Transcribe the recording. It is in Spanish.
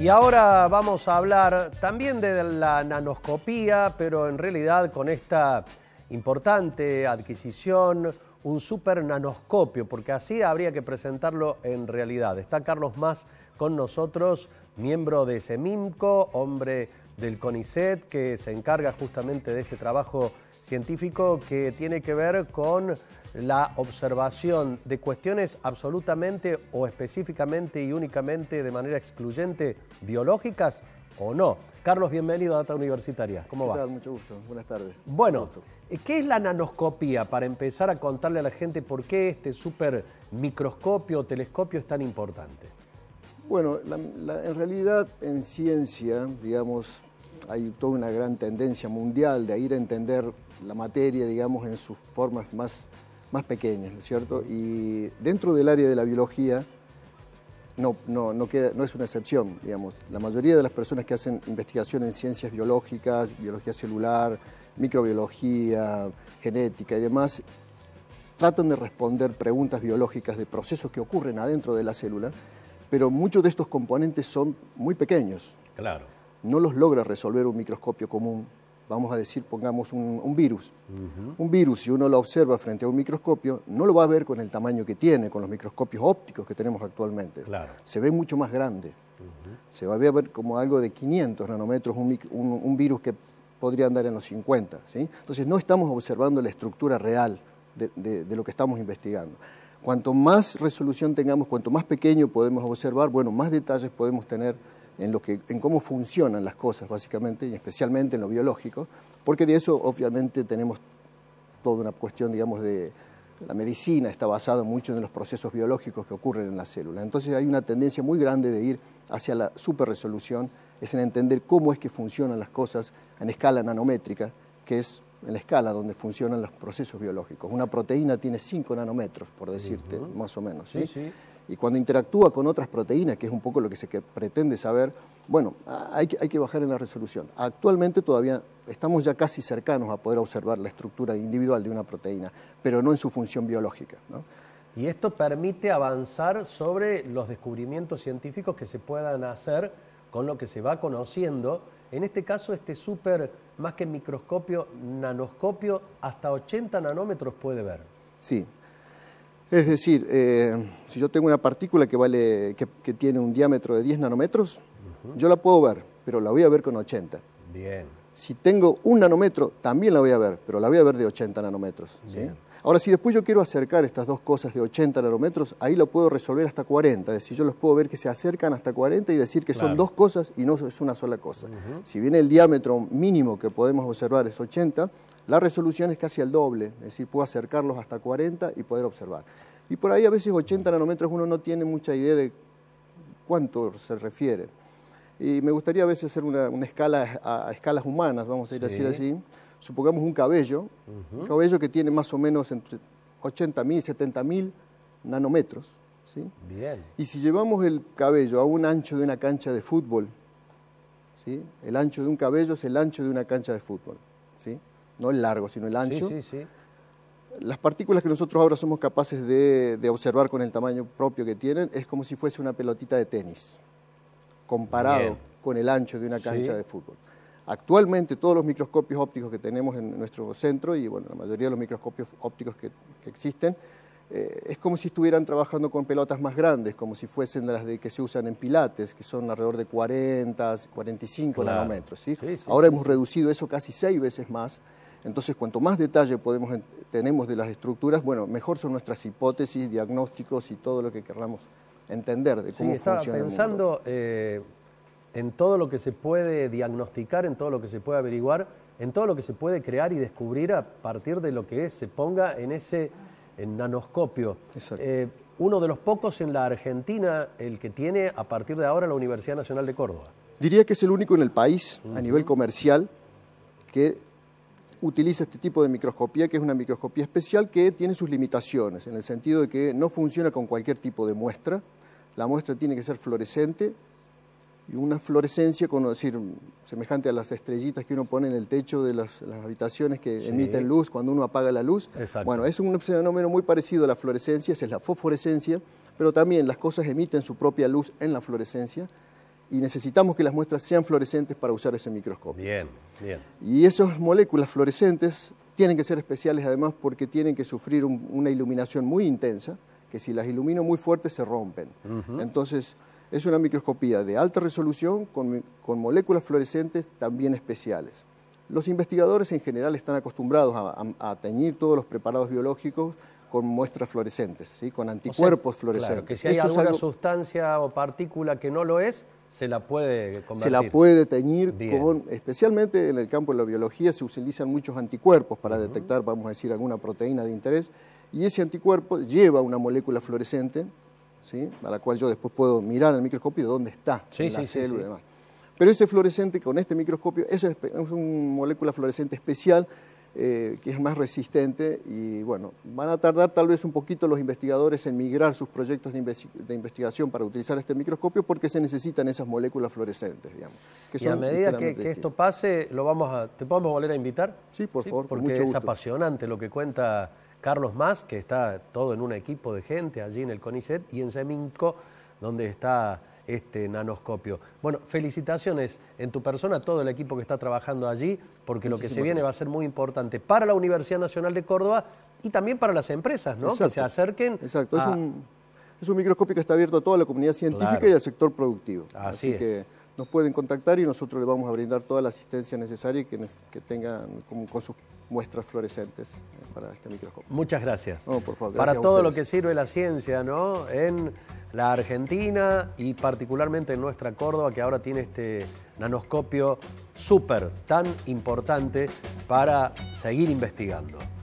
Y ahora vamos a hablar también de la nanoscopía, pero en realidad con esta importante adquisición, un super nanoscopio, porque así habría que presentarlo en realidad. Está Carlos Más con nosotros, miembro de SEMIMCO, hombre del CONICET, que se encarga justamente de este trabajo científico que tiene que ver con la observación de cuestiones absolutamente o específicamente y únicamente de manera excluyente biológicas o no. Carlos, bienvenido a Data Universitaria. ¿Cómo va? Mucho gusto. Buenas tardes. Bueno, eh, ¿qué es la nanoscopía? Para empezar a contarle a la gente por qué este super microscopio o telescopio es tan importante. Bueno, en realidad en ciencia, digamos, hay toda una gran tendencia mundial de ir a entender la materia, digamos, en sus formas más más pequeñas, cierto? Y dentro del área de la biología no, no, queda, no es una excepción, digamos. La mayoría de las personas que hacen investigación en ciencias biológicas, biología celular, microbiología, genética y demás, tratan de responder preguntas biológicas de procesos que ocurren adentro de la célula, pero muchos de estos componentes son muy pequeños. Claro. No los logra resolver un microscopio común, vamos a decir, pongamos un, virus. Un virus, si uno lo observa frente a un microscopio, no lo va a ver con el tamaño que tiene, con los microscopios ópticos que tenemos actualmente. Se ve mucho más grande. Se va a ver como algo de 500 nanómetros, un, un, virus que podría andar en los 50. ¿sí? Entonces no estamos observando la estructura real de, de lo que estamos investigando. Cuanto más resolución tengamos, cuanto más pequeño podemos observar, bueno, más detalles podemos tener en, lo que, en cómo funcionan las cosas, básicamente, y especialmente en lo biológico, porque de eso obviamente tenemos toda una cuestión, digamos, de la medicina está basada mucho en los procesos biológicos que ocurren en las células. Entonces hay una tendencia muy grande de ir hacia la superresolución, es en entender cómo es que funcionan las cosas en escala nanométrica, que es en la escala donde funcionan los procesos biológicos. Una proteína tiene 5 nanómetros, por decirte, más o menos. ¿sí? sí y cuando interactúa con otras proteínas, que es un poco lo que se pretende saber, bueno, hay que, bajar en la resolución. Actualmente todavía estamos ya casi cercanos a poder observar la estructura individual de una proteína, pero no en su función biológica. Y esto permite avanzar sobre los descubrimientos científicos que se puedan hacer con lo que se va conociendo. En este caso, este súper, más que microscopio, nanoscopio, hasta 80 nanómetros puede ver. Sí, es decir, eh, si yo tengo una partícula que, vale, que, tiene un diámetro de 10 nanómetros, yo la puedo ver, pero la voy a ver con 80. Bien. Si tengo un nanómetro, también la voy a ver, pero la voy a ver de 80 nanómetros. ¿sí? Ahora, si después yo quiero acercar estas dos cosas de 80 nanómetros, ahí lo puedo resolver hasta 40. Es decir, yo los puedo ver que se acercan hasta 40 y decir que son dos cosas y no es una sola cosa. Si bien el diámetro mínimo que podemos observar es 80, la resolución es casi el doble, es decir, puedo acercarlos hasta 40 y poder observar. Y por ahí a veces 80 nanómetros uno no tiene mucha idea de cuánto se refiere. Y me gustaría a veces hacer una, escala a, escalas humanas, vamos a ir decir así. Supongamos un cabello, un cabello que tiene más o menos entre 80.000 y 70.000 nanómetros. ¿sí? Bien. Y si llevamos el cabello a un ancho de una cancha de fútbol, ¿sí? el ancho de un cabello es el ancho de una cancha de fútbol. ¿sí? no el largo, sino el ancho. Las partículas que nosotros ahora somos capaces de, observar con el tamaño propio que tienen es como si fuese una pelotita de tenis, comparado con el ancho de una cancha de fútbol. Actualmente todos los microscopios ópticos que tenemos en nuestro centro y bueno, la mayoría de los microscopios ópticos que existen eh, es como si estuvieran trabajando con pelotas más grandes, como si fuesen las de que se usan en pilates, que son alrededor de 40, 45 nanómetros. Ahora hemos reducido eso casi seis veces más. Entonces, cuanto más detalle podemos, tenemos de las estructuras, bueno, mejor son nuestras hipótesis, diagnósticos y todo lo que querramos entender de cómo funciona. pensando el mundo. Eh, en todo lo que se puede diagnosticar, en todo lo que se puede averiguar, en todo lo que se puede crear y descubrir a partir de lo que es, se ponga en ese en nanoscopio. Eh, uno de los pocos en la Argentina, el que tiene a partir de ahora la Universidad Nacional de Córdoba. Diría que es el único en el país, a nivel comercial, que utiliza este tipo de microscopía, que es una microscopía especial que tiene sus limitaciones, en el sentido de que no funciona con cualquier tipo de muestra. La muestra tiene que ser fluorescente, y una fluorescencia, con, decir, semejante a las estrellitas que uno pone en el techo de las, habitaciones que emiten luz cuando uno apaga la luz. Bueno, es un fenómeno muy parecido a la fluorescencia, es la fosforescencia, pero también las cosas emiten su propia luz en la fluorescencia y necesitamos que las muestras sean fluorescentes para usar ese microscopio. Bien, bien. Y esas moléculas fluorescentes tienen que ser especiales además porque tienen que sufrir una iluminación muy intensa, que si las ilumino muy fuerte se rompen. Entonces, es una microscopía de alta resolución con, moléculas fluorescentes también especiales. Los investigadores en general están acostumbrados a, teñir todos los preparados biológicos con muestras fluorescentes, con anticuerpos fluorescentes. Claro, que si hay alguna sustancia o partícula que no lo es, se la puede convertir. Se la puede teñir especialmente en el campo de la biología, se utilizan muchos anticuerpos para detectar, vamos a decir, alguna proteína de interés, y ese anticuerpo lleva una molécula fluorescente ¿sí? a la cual yo después puedo mirar el microscopio dónde está la célula y demás. Pero ese fluorescente con este microscopio es, una molécula fluorescente especial eh, que es más resistente y bueno, van a tardar tal vez un poquito los investigadores en migrar sus proyectos de, investigación para utilizar este microscopio porque se necesitan esas moléculas fluorescentes, digamos. y a medida que, esto pase, lo vamos a, ¿te podemos volver a invitar? Sí, por favor. Porque mucho es apasionante lo que cuenta Carlos Más, que está todo en un equipo de gente allí en el CONICET, y en Seminco, donde está este nanoscopio. Bueno, felicitaciones en tu persona a todo el equipo que está trabajando allí, porque lo que se viene va a ser muy importante para la Universidad Nacional de Córdoba y también para las empresas, ¿no? que se acerquen. Exacto, es, un, microscopio que está abierto a toda la comunidad científica y al sector productivo. Así, es. que nos pueden contactar y nosotros les vamos a brindar toda la asistencia necesaria y que, tengan con, con, sus muestras fluorescentes eh, para este microscopio. Muchas gracias. para todo lo que sirve la ciencia, ¿no? En la Argentina y particularmente en nuestra Córdoba, que ahora tiene este nanoscopio súper tan importante para seguir investigando.